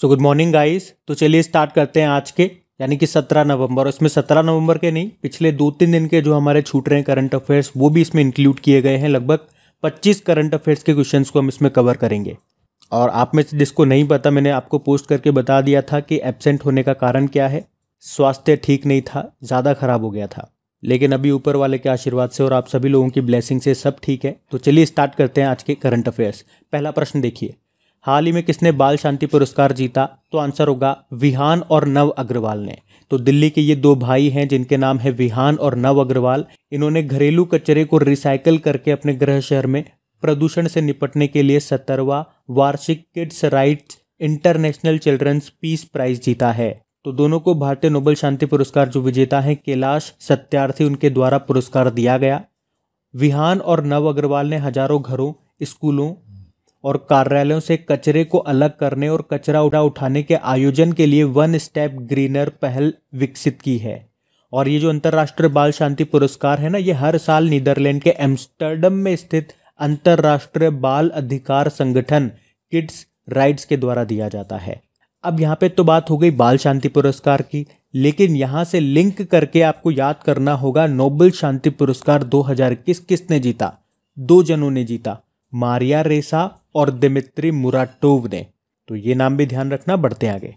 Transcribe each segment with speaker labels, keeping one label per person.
Speaker 1: so good morning guys तो चलिए start करते हैं आज के यानी कि सत्रह नवंबर इसमें सत्रह नवंबर के नहीं पिछले दो तीन दिन के जो हमारे छूट रहे हैं करंट अफेयर्स वो भी इसमें इंक्लूड किए गए हैं लगभग पच्चीस करंट अफेयर्स के क्वेश्चन को हम इसमें कवर करेंगे और आप में से जिसको नहीं पता मैंने आपको पोस्ट करके बता दिया था कि एबसेंट होने का कारण क्या है स्वास्थ्य ठीक नहीं था ज़्यादा खराब हो गया था लेकिन अभी ऊपर वाले के आशीर्वाद से और आप सभी लोगों की ब्लेसिंग से सब ठीक है तो चलिए स्टार्ट करते हैं आज के करंट अफेयर्स पहला प्रश्न देखिए हाल ही में किसने बाल शांति पुरस्कार जीता तो आंसर होगा विहान और नव अग्रवाल ने तो दिल्ली के ये दो भाई हैं जिनके नाम है विहान और नव अग्रवाल इन्होंने घरेलू कचरे को रिसाइकल करके अपने गृह शहर में प्रदूषण से निपटने के लिए सत्तरवा वार्षिक kids rights international children's peace prize जीता है तो दोनों को भारतीय नोबेल शांति पुरस्कार जो विजेता है कैलाश सत्यार्थी उनके द्वारा पुरस्कार दिया गया विहान और नव अग्रवाल ने हजारों घरों स्कूलों और कार्यालयों से कचरे को अलग करने और कचरा उठा उठाने के आयोजन के लिए वन स्टेप ग्रीनर पहल विकसित की है और ये जो अंतर्राष्ट्रीय बाल शांति पुरस्कार है ना ये हर साल नीदरलैंड के एम्स्टर्डम में स्थित अंतर्राष्ट्रीय बाल अधिकार संगठन किड्स राइट्स के द्वारा दिया जाता है अब यहाँ पे तो बात हो गई बाल शांति पुरस्कार की लेकिन यहाँ से लिंक करके आपको याद करना होगा नोबल शांति पुरस्कार 2021 किसने जीता दो जनों ने जीता मारिया रेसा और दिमित्री मुराटोव ने तो ये नाम भी ध्यान रखना बढ़ते आगे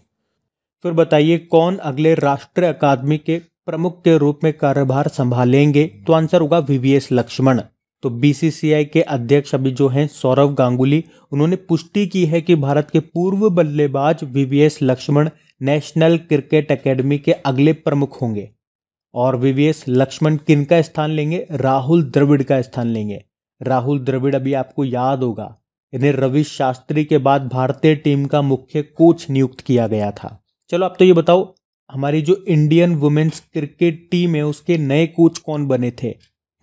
Speaker 1: फिर बताइए कौन अगले राष्ट्रीय अकादमी के प्रमुख के रूप में कार्यभार संभालेंगे तो आंसर होगा वीवीएस लक्ष्मण तो बीसीसीआई के अध्यक्ष अभी जो हैं सौरव गांगुली उन्होंने पुष्टि की है कि भारत के पूर्व बल्लेबाज VVS Laxman national cricket academy के अगले प्रमुख होंगे और वीवीएस लक्ष्मण किन का स्थान लेंगे राहुल द्रविड़ का स्थान लेंगे राहुल द्रविड़ अभी आपको याद होगा इन्हें रवि शास्त्री के बाद भारतीय टीम का मुख्य कोच नियुक्त किया गया था चलो आप तो ये बताओ हमारी जो इंडियन वुमेन्स क्रिकेट टीम है उसके नए कोच कौन बने थे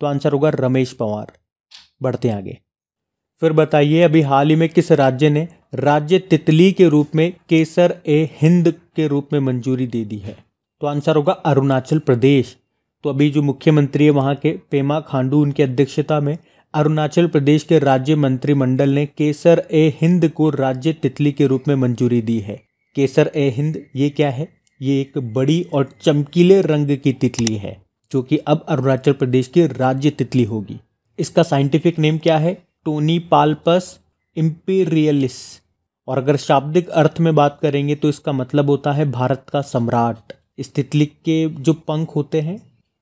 Speaker 1: तो आंसर होगा रमेश पवार बढ़ते आगे फिर बताइए अभी हाल ही में किस राज्य ने राज्य तितली के रूप में केसर ए हिंद के रूप में मंजूरी दे दी है तो आंसर होगा अरुणाचल प्रदेश तो अभी जो मुख्यमंत्री है वहाँ के पेमा खांडू उनकी अध्यक्षता में अरुणाचल प्रदेश के राज्य मंत्रिमंडल ने केसर ए हिंद को राज्य तितली के रूप में मंजूरी दी है केसर ए हिंद ये क्या है ये एक बड़ी और चमकीले रंग की तितली है जो कि अब अरुणाचल प्रदेश की राज्य तितली होगी इसका साइंटिफिक नेम क्या है टोनी पाल्पस इम्पीरियलिस और अगर शाब्दिक अर्थ में बात करेंगे तो इसका मतलब होता है भारत का सम्राट इस तितली के जो पंख होते हैं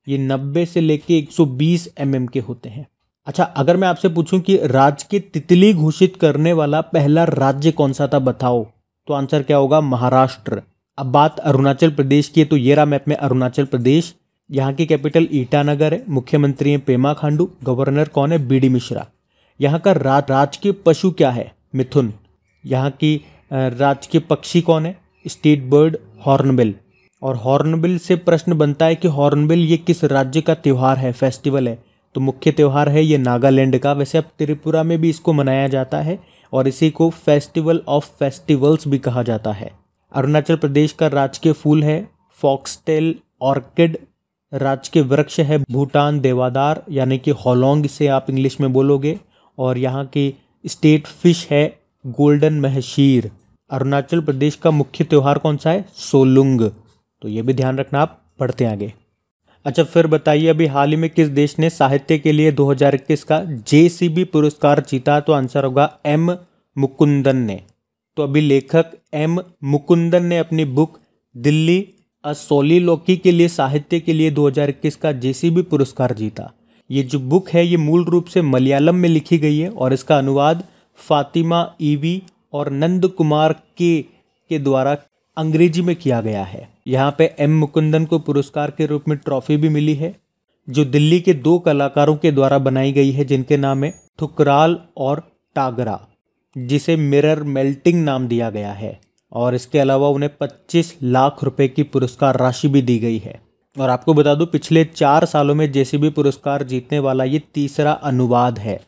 Speaker 1: ये 90 से लेके 120 mm के होते हैं अच्छा अगर मैं आपसे पूछूं कि राज्य की तितली घोषित करने वाला पहला राज्य कौन सा था बताओ तो आंसर क्या होगा महाराष्ट्र अब बात अरुणाचल प्रदेश की है तो ये रहा मैप में अरुणाचल प्रदेश यहाँ की कैपिटल ईटानगर है मुख्यमंत्री हैं पेमा खांडू गवर्नर कौन है बी डी मिश्रा यहाँ का रा, राजकीय पशु क्या है मिथुन यहाँ की राजकीय पक्षी कौन है स्टेट बर्ड हॉर्नबिल और हॉर्नबिल से प्रश्न बनता है कि हॉर्नबिल ये किस राज्य का त्यौहार है फेस्टिवल है तो मुख्य त्यौहार है ये नागालैंड का वैसे अब त्रिपुरा में भी इसको मनाया जाता है और इसी को फेस्टिवल ऑफ फेस्टिवल्स भी कहा जाता है अरुणाचल प्रदेश का राजकीय फूल है फॉक्सटेल ऑर्किड राजकीय वृक्ष है भूटान देवादार यानी कि होलोंग इसे आप इंग्लिश में बोलोगे और यहाँ की स्टेट फिश है गोल्डन महशीर अरुणाचल प्रदेश का मुख्य त्यौहार कौन सा है सोलुंग तो ये भी ध्यान रखना आप पढ़ते आगे अच्छा फिर बताइए अभी हाल ही में किस देश ने साहित्य के लिए 2021 का जे पुरस्कार जीता तो आंसर होगा एम मुकुंदन ने तो अभी लेखक एम मुकुंदन ने अपनी बुक दिल्ली अ लौकी के लिए साहित्य के लिए 2021 का जे पुरस्कार जीता ये जो बुक है ये मूल रूप से मलयालम में लिखी गई है और इसका अनुवाद फातिमा ईवी और नंद कुमार के के द्वारा अंग्रेजी में किया गया है यहाँ पे एम मुकुंदन को पुरस्कार के रूप में ट्रॉफी भी मिली है जो दिल्ली के दो कलाकारों के द्वारा बनाई गई है जिनके नाम है थुकराल और टागरा जिसे मिरर मेल्टिंग नाम दिया गया है और इसके अलावा उन्हें 25 लाख रुपए की पुरस्कार राशि भी दी गई है और आपको बता दूं पिछले चार सालों में जेसीबी पुरस्कार जीतने वाला ये तीसरा अनुवाद है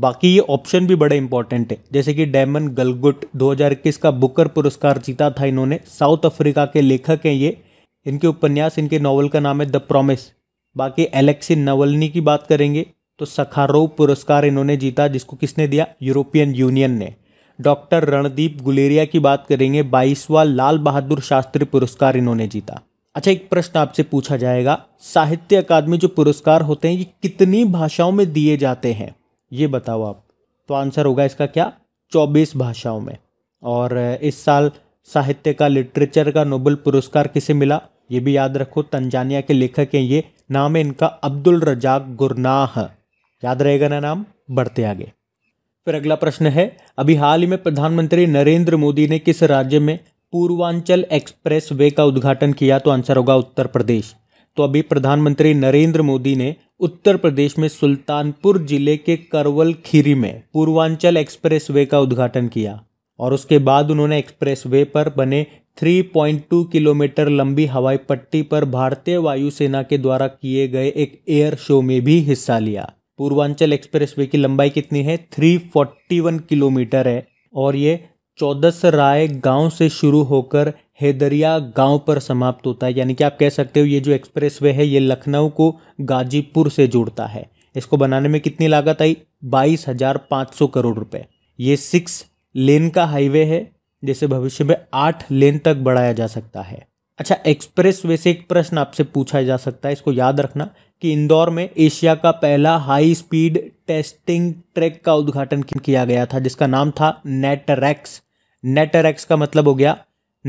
Speaker 1: बाकी ये ऑप्शन भी बड़े इंपॉर्टेंट है जैसे कि डैमन गलगुट 2021 का बुकर पुरस्कार जीता था इन्होंने साउथ अफ्रीका के लेखक हैं ये इनके उपन्यास इनके नॉवल का नाम है द प्रॉमिस बाकी एलेक्सी नवलनी की बात करेंगे तो सखारो पुरस्कार इन्होंने जीता जिसको किसने दिया यूरोपियन यूनियन ने डॉक्टर रणदीप गुलेरिया की बात करेंगे बाईसवा लाल बहादुर शास्त्री पुरस्कार इन्होंने जीता अच्छा एक प्रश्न आपसे पूछा जाएगा साहित्य अकादमी जो पुरस्कार होते हैं ये कितनी भाषाओं में दिए जाते हैं ये बताओ आप तो आंसर होगा इसका क्या चौबीस भाषाओं में और इस साल साहित्य का लिटरेचर का नोबल पुरस्कार किसे मिला ये भी याद रखो तंजानिया के लेखक हैं ये नाम है इनका अब्दुल रजाक गुरनाह याद रहेगा ना नाम बढ़ते आगे फिर अगला प्रश्न है अभी हाल ही में प्रधानमंत्री नरेंद्र मोदी ने किस राज्य में पूर्वांचल एक्सप्रेस वे का उद्घाटन किया तो आंसर होगा उत्तर प्रदेश तो अभी प्रधानमंत्री नरेंद्र मोदी ने उत्तर प्रदेश में सुल्तानपुर जिले के करवल खीरी में पूर्वांचल एक्सप्रेसवे का उद्घाटन किया और उसके बाद उन्होंने एक्सप्रेसवे पर बने 3.2 किलोमीटर लंबी हवाई पट्टी पर भारतीय वायुसेना के द्वारा किए गए एक एयर शो में भी हिस्सा लिया पूर्वांचल एक्सप्रेसवे की लंबाई कितनी है 341 किलोमीटर है और ये चौदस राय गांव से शुरू होकर हैदरिया गांव पर समाप्त होता है यानी कि आप कह सकते हो ये जो एक्सप्रेस वे है ये लखनऊ को गाजीपुर से जोड़ता है इसको बनाने में कितनी लागत आई बाईस हजार पाँच सौ करोड़ रुपए ये सिक्स लेन का हाईवे है जिसे भविष्य में आठ लेन तक बढ़ाया जा सकता है अच्छा एक्सप्रेस वे से एक प्रश्न आपसे पूछा जा सकता है इसको याद रखना कि इंदौर में एशिया का पहला हाई स्पीड टेस्टिंग ट्रैक का उद्घाटन किया गया था जिसका नाम था नेटरैक्स नेटरक्स का मतलब हो गया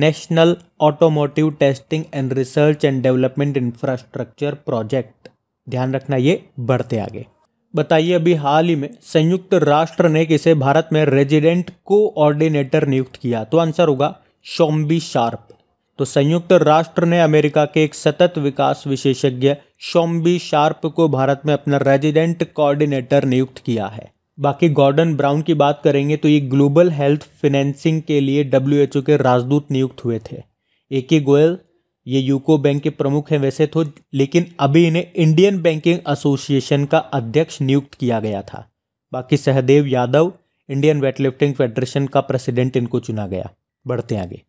Speaker 1: national automotive testing and research and development infrastructure project ध्यान रखना ये बढ़ते आगे बताइए अभी हाल ही में संयुक्त राष्ट्र ने किसे भारत में रेजिडेंट कोऑर्डिनेटर नियुक्त किया तो आंसर होगा शोम्बी शार्प तो संयुक्त राष्ट्र ने अमेरिका के एक सतत विकास विशेषज्ञ शोम्बी शार्प को भारत में अपना रेजिडेंट कोऑर्डिनेटर नियुक्त किया है बाकी गॉर्डन ब्राउन की बात करेंगे तो ये ग्लोबल हेल्थ फिनेंसिंग के लिए डब्ल्यू के राजदूत नियुक्त हुए थे ए के गोयल ये यूको बैंक के प्रमुख हैं वैसे तो लेकिन अभी इन्हें इंडियन बैंकिंग एसोसिएशन का अध्यक्ष नियुक्त किया गया था बाकी Sahdev Yadav Indian weightlifting federation का प्रेसिडेंट इनको चुना गया बढ़ते आगे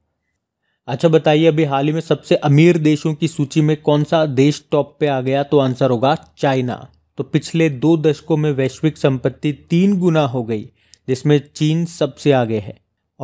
Speaker 1: अच्छा बताइए अभी हाल ही में सबसे अमीर देशों की सूची में कौन सा देश टॉप पे आ गया तो आंसर होगा चाइना तो पिछले दो दशकों में वैश्विक संपत्ति तीन गुना हो गई जिसमें चीन सबसे आगे है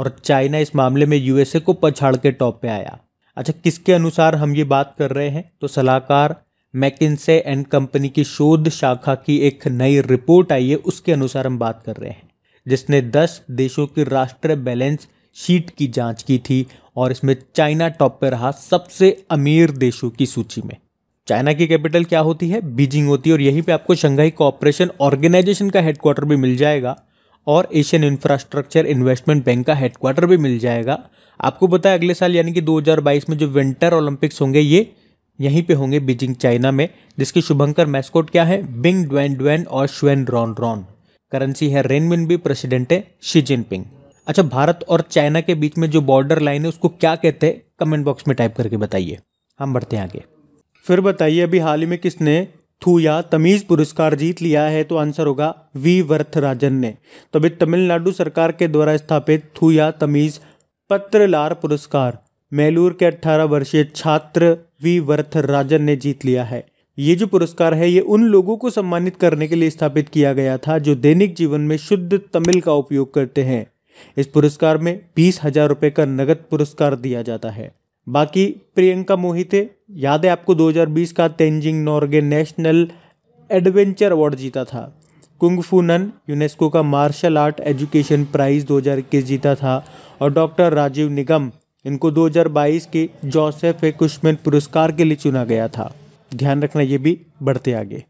Speaker 1: और चाइना इस मामले में यूएसए को पछाड़ के टॉप पे आया अच्छा किसके अनुसार हम ये बात कर रहे हैं तो सलाहकार मैकिनसे एंड कंपनी की शोध शाखा की एक नई रिपोर्ट आई है उसके अनुसार हम बात कर रहे हैं जिसने दस देशों की राष्ट्रीय बैलेंस शीट की जांच की थी और इसमें चाइना टॉप पर रहा सबसे अमीर देशों की सूची में चाइना की कैपिटल क्या होती है बीजिंग होती है और यहीं पे आपको शंघाई कॉपरेशन ऑर्गेनाइजेशन का हेडक्वार्टर भी मिल जाएगा और एशियन इंफ्रास्ट्रक्चर इन्वेस्टमेंट बैंक का हेडक्वार्टर भी मिल जाएगा आपको पता है अगले साल यानी कि 2022 में जो विंटर ओलंपिक्स होंगे ये यहीं पे होंगे बीजिंग चाइना में जिसकी शुभंकर मैस्कोट क्या है बिंग ड्वेन ड्वेन और श्वेन रॉन रॉन करेंसी है रेनमिन भी प्रेसिडेंट है शी जिनपिंग अच्छा भारत और चाइना के बीच में जो बॉर्डर लाइन है उसको क्या कहते हैं कमेंट बॉक्स में टाइप करके बताइए हम बढ़ते हैं आगे फिर बताइए अभी हाल ही में किसने थूया तमीज पुरस्कार जीत लिया है तो आंसर होगा वी वर्थ राजन ने तो अभी तमिलनाडु सरकार के द्वारा स्थापित थूया तमीज पत्रलार पुरस्कार मेलूर के 18 वर्षीय छात्र वी वर्थ राजन ने जीत लिया है ये जो पुरस्कार है ये उन लोगों को सम्मानित करने के लिए स्थापित किया गया था जो दैनिक जीवन में शुद्ध तमिल का उपयोग करते हैं इस पुरस्कार में बीस हजार रुपये का नगद पुरस्कार दिया जाता है बाकी प्रियंका मोहिते याद है आपको 2020 का Tenzing Norgay national adventure award जीता था कुंग फूनन यूनेस्को का मार्शल आर्ट एजुकेशन प्राइज़ दो जीता था और डॉक्टर राजीव निगम इनको 2022 के जोसेफ ए कुशमेन पुरस्कार के लिए चुना गया था ध्यान रखना ये भी बढ़ते आगे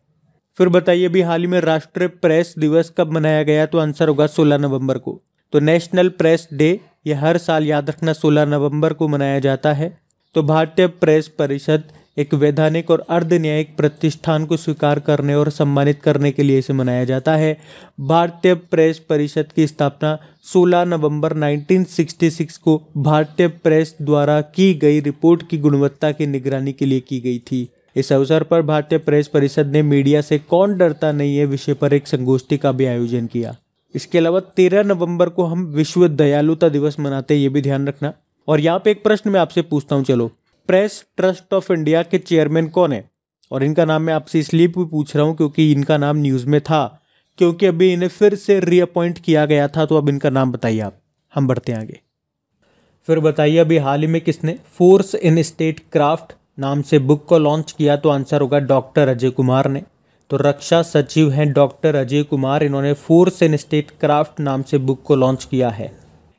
Speaker 1: फिर बताइए भी हाल ही में राष्ट्रीय प्रेस दिवस कब मनाया गया तो आंसर होगा 16 नवंबर को तो नेशनल प्रेस डे यह हर साल याद रखना 16 नवंबर को मनाया जाता है तो भारतीय प्रेस परिषद एक वैधानिक और अर्ध न्यायिक प्रतिष्ठान को स्वीकार करने और सम्मानित करने के लिए इसे मनाया जाता है भारतीय प्रेस परिषद की स्थापना 16 नवंबर 1966 को भारतीय प्रेस द्वारा की गई रिपोर्ट की गुणवत्ता की निगरानी के लिए की गई थी इस अवसर पर भारतीय प्रेस परिषद ने मीडिया से कौन डरता नहीं है विषय पर एक संगोष्ठी का भी आयोजन किया इसके अलावा तेरह नवंबर को हम विश्व दयालुता दिवस मनाते हैं ये भी ध्यान रखना और यहाँ पे एक प्रश्न मैं आपसे पूछता हूँ चलो प्रेस ट्रस्ट ऑफ इंडिया के चेयरमैन कौन है और इनका नाम मैं आपसे इसलिए भी पूछ रहा हूँ क्योंकि इनका नाम न्यूज़ में था क्योंकि अभी इन्हें फिर से रीअपॉइंट किया गया था तो अब इनका नाम बताइए आप हम बढ़ते हैं आगे फिर बताइए अभी हाल ही में किसने फोर्स इन स्टेट क्राफ्ट नाम से बुक को लॉन्च किया तो आंसर होगा डॉक्टर अजय कुमार ने तो रक्षा सचिव हैं डॉक्टर अजय कुमार इन्होंने फोर्स एंड स्टेट क्राफ्ट नाम से बुक को लॉन्च किया है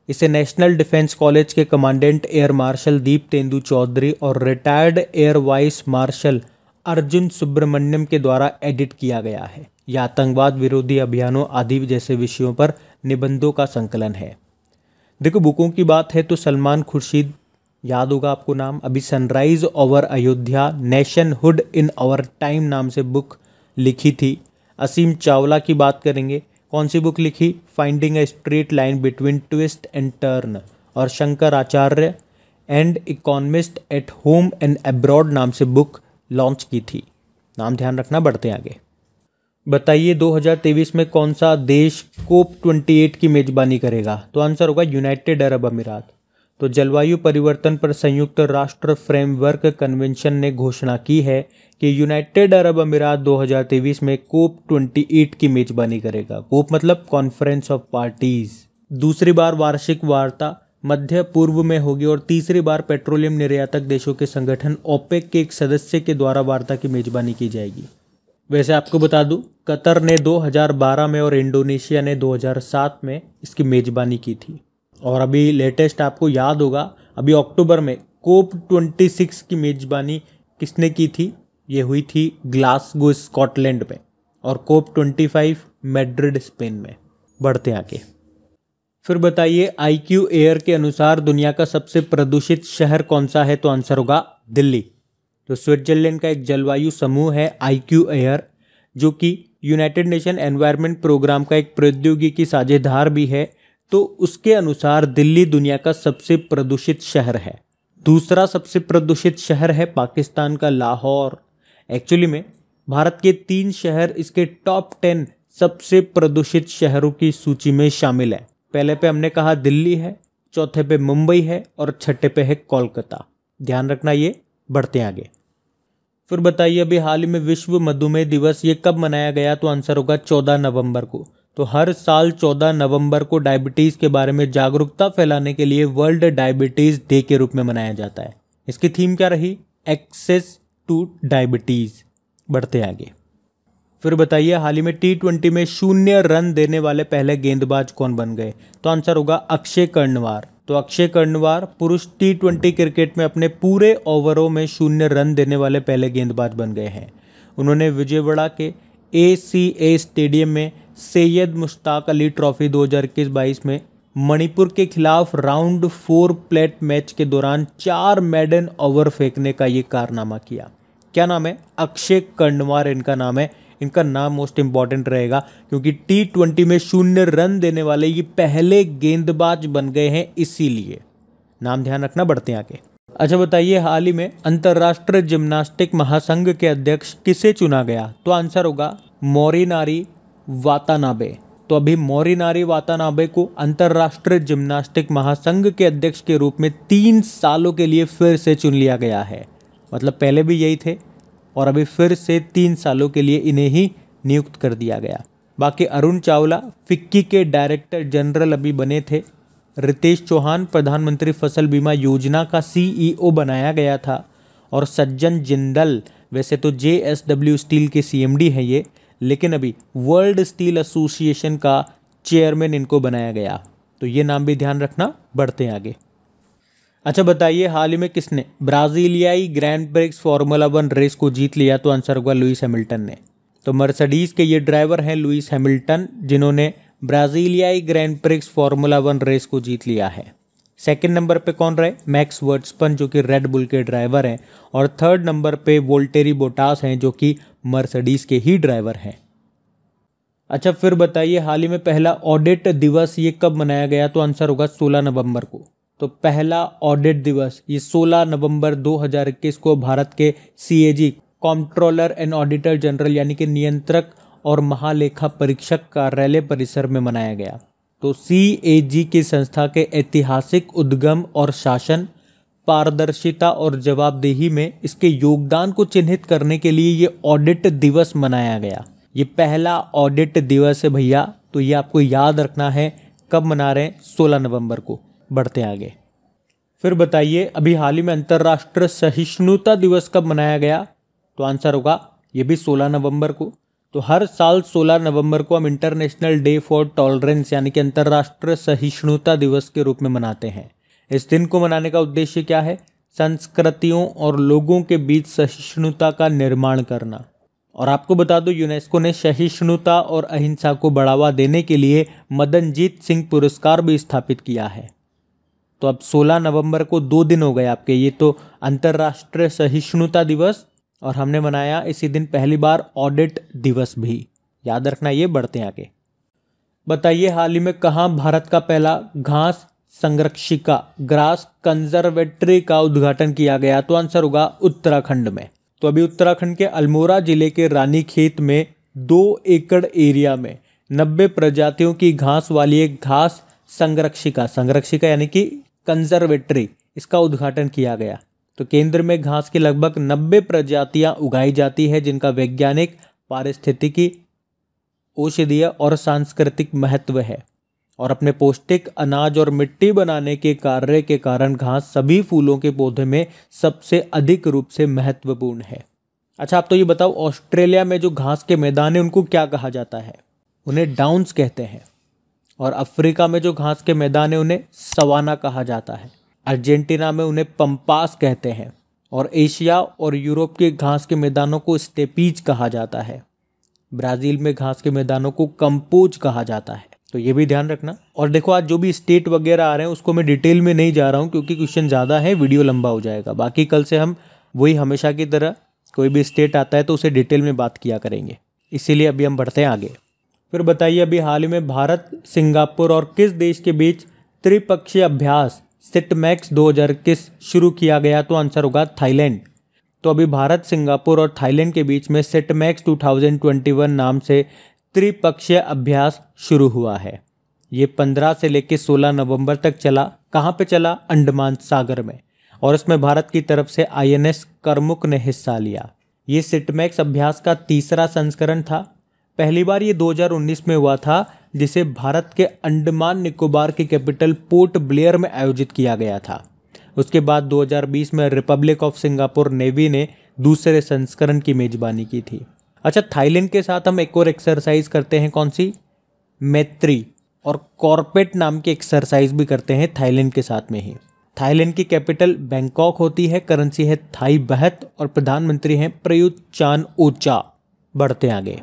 Speaker 1: इसे नेशनल डिफेंस कॉलेज के commandant air marshal Dipendu Choudhury और retired air vice marshal Arjun Subramaniam के द्वारा एडिट किया गया है यह आतंकवाद विरोधी अभियानों आदि जैसे विषयों पर निबंधों का संकलन है देखो बुकों की बात है तो सलमान खुर्शीद याद होगा आपको नाम अभी sunrise over Ayodhya nationhood in our time नाम से बुक लिखी थी असीम चावला की बात करेंगे कौन सी बुक लिखी finding a straight line between twist and turn और Shankar Acharya and economist at home and abroad नाम से बुक लॉन्च की थी नाम ध्यान रखना बढ़ते आगे बताइए 2023 में कौन सा देश कोप 28 की मेजबानी करेगा तो आंसर होगा यूनाइटेड अरब अमीरात तो जलवायु परिवर्तन पर संयुक्त राष्ट्र फ्रेमवर्क कन्वेंशन ने घोषणा की है कि यूनाइटेड अरब अमीरात 2023 में कोप 28 की मेजबानी करेगा कोप मतलब कॉन्फ्रेंस ऑफ पार्टीज दूसरी बार वार्षिक वार्ता मध्य पूर्व में होगी और तीसरी बार पेट्रोलियम निर्यातक देशों के संगठन ओपेक के एक सदस्य के द्वारा वार्ता की मेजबानी की जाएगी वैसे आपको बता दूं कतर ने 2012 में और इंडोनेशिया ने 2007 में इसकी मेजबानी की थी और अभी लेटेस्ट आपको याद होगा अभी अक्टूबर में कोप 26 की मेजबानी किसने की थी ये हुई थी ग्लासगो स्कॉटलैंड में और कोप 25 मेड्रिड स्पेन में बढ़ते आगे फिर बताइए आईक्यू एयर के अनुसार दुनिया का सबसे प्रदूषित शहर कौन सा है तो आंसर होगा दिल्ली तो स्विट्जरलैंड का एक जलवायु समूह है आईक्यू एयर जो कि यूनाइटेड नेशन एनवायरनमेंट प्रोग्राम का एक प्रौद्योगिकी साझेदार भी है तो उसके अनुसार दिल्ली दुनिया का सबसे प्रदूषित शहर है दूसरा सबसे प्रदूषित शहर है पाकिस्तान का लाहौर एक्चुअली में भारत के तीन शहर इसके टॉप टेन सबसे प्रदूषित शहरों की सूची में शामिल है पहले पे हमने कहा दिल्ली है चौथे पे मुंबई है और छठे पे है कोलकाता ध्यान रखना ये बढ़ते आगे फिर बताइए अभी हाल ही में विश्व मधुमेह दिवस ये कब मनाया गया तो आंसर होगा चौदह नवंबर को तो हर साल चौदह नवंबर को डायबिटीज़ के बारे में जागरूकता फैलाने के लिए वर्ल्ड डायबिटीज़ डे के रूप में मनाया जाता है इसकी थीम क्या रही एक्सेस टू डायबिटीज़ बढ़ते आगे फिर बताइए हाल ही में टी ट्वेंटी में शून्य रन देने वाले पहले गेंदबाज कौन बन गए तो आंसर होगा अक्षय कर्णवार तो अक्षय कर्णवार पुरुष टी ट्वेंटी क्रिकेट में अपने पूरे ओवरों में शून्य रन देने वाले पहले गेंदबाज बन गए हैं उन्होंने विजयवाड़ा के ए सी ए स्टेडियम में सैयद मुश्ताक अली ट्रॉफी 2021-22 में मणिपुर के खिलाफ राउंड फोर प्लेट मैच के दौरान चार मेडन ओवर फेंकने का ये कारनामा किया क्या नाम है अक्षय कंडवार इनका नाम है इनका नाम मोस्ट इंपॉर्टेंट रहेगा क्योंकि टी ट्वेंटी में शून्य रन देने वाले ये पहले गेंदबाज बन गए हैं इसीलिए नाम ध्यान रखना बढ़ते हैं आगे अच्छा बताइए हाल ही में अंतर्राष्ट्रीय जिम्नास्टिक महासंघ के अध्यक्ष किसे चुना गया तो आंसर होगा मोरिनारी वातानाबे तो अभी मोरिनारी वातानाबे को अंतर्राष्ट्रीय जिम्नास्टिक महासंघ के अध्यक्ष के रूप में तीन सालों के लिए फिर से चुन लिया गया है मतलब पहले भी यही थे और अभी फिर से तीन सालों के लिए इन्हें ही नियुक्त कर दिया गया बाकी अरुण चावला फिक्की के डायरेक्टर जनरल अभी बने थे रितेश चौहान प्रधानमंत्री फसल बीमा योजना का सीईओ e बनाया गया था और सज्जन जिंदल वैसे तो जे एस डब्ल्यू स्टील के सी हैं ये लेकिन अभी वर्ल्ड स्टील एसोसिएशन का चेयरमैन इनको बनाया गया तो ये नाम भी ध्यान रखना बढ़ते हैं आगे अच्छा बताइए हाल ही में किसने ब्राज़ीलियाई grand prix formula one race को जीत लिया तो आंसर होगा लुइस हैमिल्टन ने तो मर्सडीज़ के ये ड्राइवर हैं लुइस हैमिल्टन जिन्होंने ब्राज़ीलियाई grand prix formula one race को जीत लिया है सेकेंड नंबर पे कौन रहे मैक्स वर्ट्सपन जो कि रेड बुल के ड्राइवर हैं और थर्ड नंबर पे वोल्टेरी बोटास हैं जो कि मर्सडीज़ के ही ड्राइवर हैं अच्छा फिर बताइए हाल ही में पहला ऑडिट दिवस ये कब मनाया गया तो आंसर होगा सोलह नवंबर को तो पहला ऑडिट दिवस ये 16 नवंबर 2021 को भारत के CAG comptroller and auditor general यानी कि नियंत्रक और महालेखा परीक्षक कार्यालय परिसर में मनाया गया तो सी की संस्था के ऐतिहासिक उद्गम और शासन पारदर्शिता और जवाबदेही में इसके योगदान को चिन्हित करने के लिए ये ऑडिट दिवस मनाया गया ये पहला ऑडिट दिवस है भैया तो ये आपको याद रखना है कब मना रहे हैं सोलह नवंबर को बढ़ते हैं आगे फिर बताइए अभी हाल ही में अंतर्राष्ट्रीय सहिष्णुता दिवस कब मनाया गया तो आंसर होगा ये भी 16 नवंबर को तो हर साल 16 नवंबर को हम इंटरनेशनल डे फॉर टॉलरेंस यानी कि अंतर्राष्ट्रीय सहिष्णुता दिवस के रूप में मनाते हैं इस दिन को मनाने का उद्देश्य क्या है संस्कृतियों और लोगों के बीच सहिष्णुता का निर्माण करना और आपको बता दो यूनेस्को ने सहिष्णुता और अहिंसा को बढ़ावा देने के लिए मदनजीत सिंह पुरस्कार भी स्थापित किया है तो अब 16 नवंबर को दो दिन हो गए आपके ये तो अंतर्राष्ट्रीय सहिष्णुता दिवस और हमने मनाया इसी दिन पहली बार ऑडिट दिवस भी याद रखना ये बढ़ते आगे बताइए हाल ही में कहाँ भारत का पहला घास संरक्षिका ग्रास कंजर्वेटरी का उद्घाटन किया गया तो आंसर होगा उत्तराखंड में तो अभी उत्तराखंड के अल्मोरा जिले के रानी खेत में दो एकड़ एरिया में नब्बे प्रजातियों की घास वाली एक घास संरक्षिका संरक्षिका यानी कि कंजर्वेटरी इसका उद्घाटन किया गया तो केंद्र में घास की लगभग 90 प्रजातियां उगाई जाती है जिनका वैज्ञानिक पारिस्थितिकी औषधीय और सांस्कृतिक महत्व है और अपने पौष्टिक अनाज और मिट्टी बनाने के कार्य के कारण घास सभी फूलों के पौधे में सबसे अधिक रूप से महत्वपूर्ण है अच्छा आप तो ये बताओ ऑस्ट्रेलिया में जो घास के मैदान है उनको क्या कहा जाता है उन्हें डाउन्स कहते हैं और अफ्रीका में जो घास के मैदान है उन्हें सवाना कहा जाता है अर्जेंटीना में उन्हें पंपास कहते हैं और एशिया और यूरोप के घास के मैदानों को स्टेपीज कहा जाता है ब्राज़ील में घास के मैदानों को कंपोज कहा जाता है तो ये भी ध्यान रखना और देखो आज जो भी स्टेट वगैरह आ रहे हैं उसको मैं डिटेल में नहीं जा रहा हूँ क्योंकि क्वेश्चन ज़्यादा है वीडियो लंबा हो जाएगा बाकी कल से हम वही हमेशा की तरह कोई भी स्टेट आता है तो उसे डिटेल में बात किया करेंगे इसीलिए अभी हम बढ़ते हैं आगे फिर बताइए अभी हाल ही में भारत सिंगापुर और किस देश के बीच त्रिपक्षीय अभ्यास सिटमैक्स इक्कीस शुरू किया गया तो आंसर होगा थाईलैंड तो अभी भारत सिंगापुर और थाईलैंड के बीच में सिटमैक्स वन नाम से त्रिपक्षीय अभ्यास शुरू हुआ है ये 15 से लेकर 16 नवंबर तक चला कहाँ पे चला अंडमान सागर में और इसमें भारत की तरफ से आईएनएस करमुक ने हिस्सा लिया ये सिटमैक्स अभ्यास का तीसरा संस्करण था पहली बार ये 2019 में हुआ था जिसे भारत के अंडमान निकोबार की कैपिटल पोर्ट ब्लेयर में आयोजित किया गया था उसके बाद 2020 में रिपब्लिक ऑफ सिंगापुर नेवी ने दूसरे संस्करण की मेजबानी की थी अच्छा थाईलैंड के साथ हम एक और एक्सरसाइज करते हैं कौन सी मैत्री और कॉर्पेट नाम की एक्सरसाइज भी करते हैं थाईलैंड के साथ में ही थाईलैंड की कैपिटल बैंकॉक होती है करेंसी है थाई बहत और प्रधानमंत्री हैं प्रयुत चान ओचा बढ़ते आगे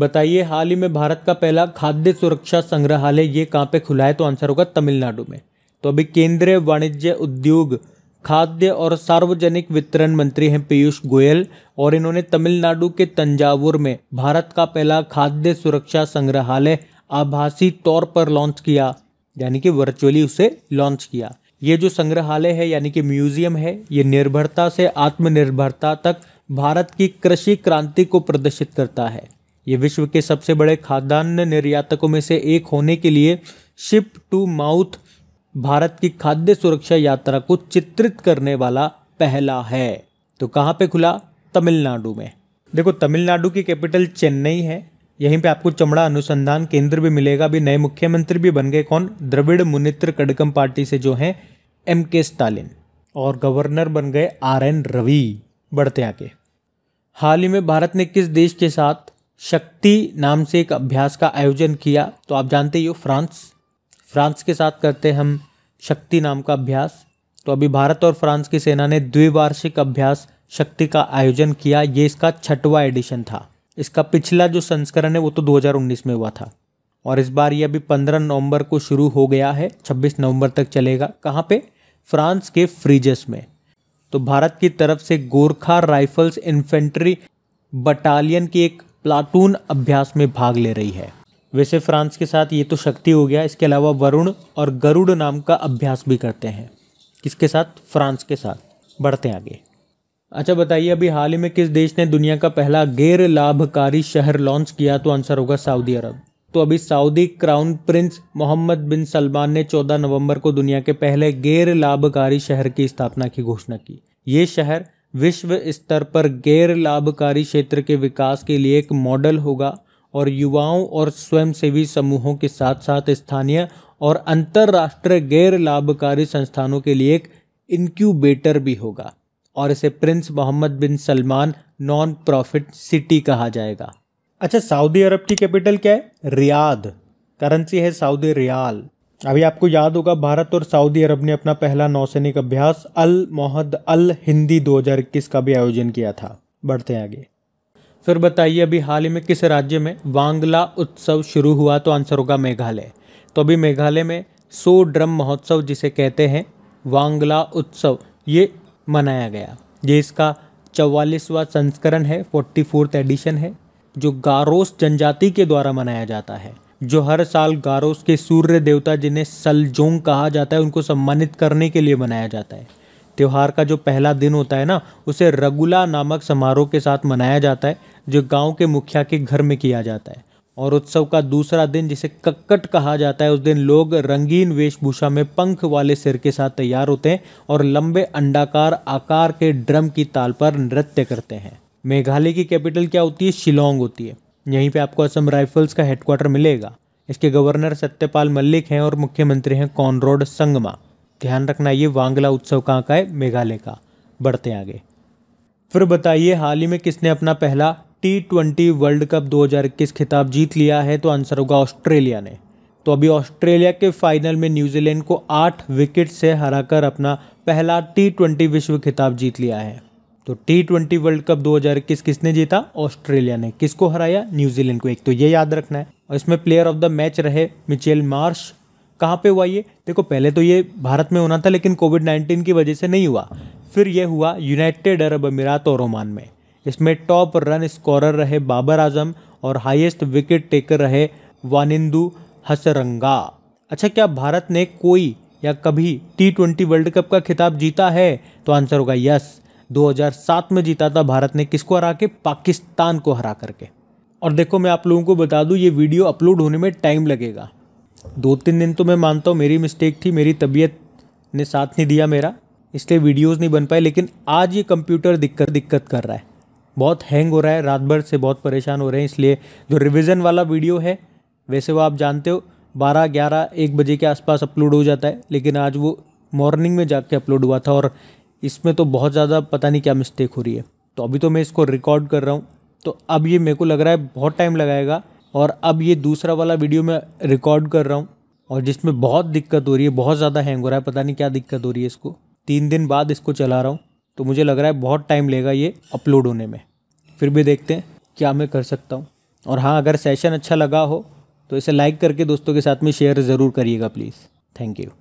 Speaker 1: बताइए हाल ही में भारत का पहला खाद्य सुरक्षा संग्रहालय ये कहाँ पे खुला है तो आंसर होगा तमिलनाडु में तो अभी केंद्रीय वाणिज्य उद्योग खाद्य और सार्वजनिक वितरण मंत्री हैं पीयूष गोयल और इन्होंने तमिलनाडु के तंजावुर में भारत का पहला खाद्य सुरक्षा संग्रहालय आभासी तौर पर लॉन्च किया यानी कि वर्चुअली उसे लॉन्च किया ये जो संग्रहालय है यानी कि म्यूजियम है ये निर्भरता से आत्मनिर्भरता तक भारत की कृषि क्रांति को प्रदर्शित करता है ये विश्व के सबसे बड़े खाद्यान्न निर्यातकों में से एक होने के लिए शिप टू माउथ भारत की खाद्य सुरक्षा यात्रा को चित्रित करने वाला पहला है तो कहाँ पे खुला तमिलनाडु में देखो तमिलनाडु की कैपिटल चेन्नई है यहीं पे आपको चमड़ा अनुसंधान केंद्र भी मिलेगा अभी नए मुख्यमंत्री भी बन गए कौन द्रविड़ मुनित्र कड़कम पार्टी से जो हैं एम के स्टालिन और गवर्नर बन गए आर एन रवि बढ़ते आके हाल ही में भारत ने किस देश के साथ शक्ति नाम से एक अभ्यास का आयोजन किया तो आप जानते ही हो फ्रांस फ्रांस के साथ करते हैं हम शक्ति नाम का अभ्यास तो अभी भारत और फ्रांस की सेना ने द्विवार्षिक अभ्यास शक्ति का आयोजन किया ये इसका छठवा एडिशन था इसका पिछला जो संस्करण है वो तो 2019 में हुआ था और इस बार ये अभी 15 नवंबर को शुरू हो गया है 26 नवंबर तक चलेगा कहाँ पे फ्रांस के फ्रीजस में तो भारत की तरफ से गोरखा राइफल्स इन्फेंट्री बटालियन की एक प्लाटून अभ्यास में भाग ले रही है वैसे फ्रांस के साथ ये तो शक्ति हो गया इसके अलावा वरुण और गरुड़ नाम का अभ्यास भी करते हैं किसके साथ फ्रांस के साथ बढ़ते आगे अच्छा बताइए अभी हाल ही में किस देश ने दुनिया का पहला गैर लाभकारी शहर लॉन्च किया तो आंसर होगा सऊदी अरब तो अभी Saudi crown prince Mohammed bin Salman ने 14 नवंबर को दुनिया के पहले गैर लाभकारी शहर की स्थापना की घोषणा की ये शहर विश्व स्तर पर गैर लाभकारी क्षेत्र के विकास के लिए एक मॉडल होगा और युवाओं और स्वयंसेवी समूहों के साथ साथ स्थानीय और अंतर्राष्ट्रीय गैर लाभकारी संस्थानों के लिए एक इनक्यूबेटर भी होगा और इसे prince Mohammed bin Salman non profit city कहा जाएगा अच्छा सऊदी अरब की कैपिटल क्या है रियाद करेंसी है सऊदी रियाल अभी आपको याद होगा भारत और सऊदी अरब ने अपना पहला नौसैनिक अभ्यास अल मोहद अल हिंदी 2021 का भी आयोजन किया था बढ़ते हैं आगे फिर बताइए अभी हाल ही में किस राज्य में वांगला उत्सव शुरू हुआ तो आंसर होगा मेघालय तो अभी मेघालय में सो ड्रम महोत्सव जिसे कहते हैं वांगला उत्सव ये मनाया गया ये इसका चौवालीसवा संस्करण है फोर्टी फोर्थ एडिशन है जो गारोस जनजाति के द्वारा मनाया जाता है जो हर साल गारोस के सूर्य देवता जिन्हें सलजोंग कहा जाता है उनको सम्मानित करने के लिए मनाया जाता है त्यौहार का जो पहला दिन होता है ना उसे रगुला नामक समारोह के साथ मनाया जाता है जो गांव के मुखिया के घर में किया जाता है और उत्सव का दूसरा दिन जिसे कक्कट कहा जाता है उस दिन लोग रंगीन वेशभूषा में पंख वाले सिर के साथ तैयार होते हैं और लंबे अंडाकार आकार के ड्रम की ताल पर नृत्य करते हैं मेघालय की कैपिटल क्या होती है शिलोंग होती है यहीं पे आपको असम राइफल्स का हेडक्वार्टर मिलेगा इसके गवर्नर सत्यपाल मल्लिक हैं और मुख्यमंत्री हैं कॉनरोड संगमा ध्यान रखना ये वांगला उत्सव कहाँ का है मेघालय का बढ़ते आगे फिर बताइए हाल ही में किसने अपना पहला टी ट्वेंटी वर्ल्ड कप 2021 खिताब जीत लिया है तो आंसर होगा ऑस्ट्रेलिया ने तो अभी ऑस्ट्रेलिया के फाइनल में न्यूजीलैंड को आठ विकेट से हराकर अपना पहला टी ट्वेंटी विश्व खिताब जीत लिया है तो टी ट्वेंटी वर्ल्ड कप 2021 किसने जीता ऑस्ट्रेलिया ने किसको हराया न्यूजीलैंड को एक तो ये याद रखना है और इसमें प्लेयर ऑफ द मैच रहे मिचेल मार्श कहाँ पे हुआ ये देखो पहले तो ये भारत में होना था लेकिन कोविड नाइन्टीन की वजह से नहीं हुआ फिर यह हुआ यूनाइटेड अरब अमीरात और ओमान में इसमें टॉप रन स्कोरर रहे बाबर आजम और हाईएस्ट विकेट टेकर रहे वानिंदू हसरंगा अच्छा क्या भारत ने कोई या कभी टी ट्वेंटी वर्ल्ड कप का खिताब जीता है तो आंसर होगा यस 2007 में जीता था भारत ने किसको हरा के पाकिस्तान को हरा करके और देखो मैं आप लोगों को बता दूँ ये वीडियो अपलोड होने में टाइम लगेगा दो तीन दिन तो मैं मानता हूँ मेरी मिस्टेक थी मेरी तबीयत ने साथ नहीं दिया मेरा इसलिए वीडियोस नहीं बन पाए लेकिन आज ये कंप्यूटर दिक्कत दिक्कत कर रहा है बहुत हैंग हो रहा है रात भर से बहुत परेशान हो रहे हैं इसलिए जो रिविज़न वाला वीडियो है वैसे वो आप जानते हो बारह ग्यारह एक बजे के आसपास अपलोड हो जाता है लेकिन आज वो मॉर्निंग में जाके अपलोड हुआ था और इसमें तो बहुत ज़्यादा पता नहीं क्या मिस्टेक हो रही है तो अभी तो मैं इसको रिकॉर्ड कर रहा हूँ तो अब ये मेरे को लग रहा है बहुत टाइम लगाएगा और अब ये दूसरा वाला वीडियो मैं रिकॉर्ड कर रहा हूँ और जिसमें बहुत दिक्कत हो रही है बहुत ज़्यादा हैंग हो रहा है पता नहीं क्या दिक्कत हो रही है इसको तीन दिन बाद इसको चला रहा हूँ तो मुझे लग रहा है बहुत टाइम लेगा ये अपलोड होने में फिर भी देखते हैं क्या मैं कर सकता हूँ और हाँ अगर सेशन अच्छा लगा हो तो इसे लाइक करके दोस्तों के साथ में शेयर ज़रूर करिएगा प्लीज़ थैंक यू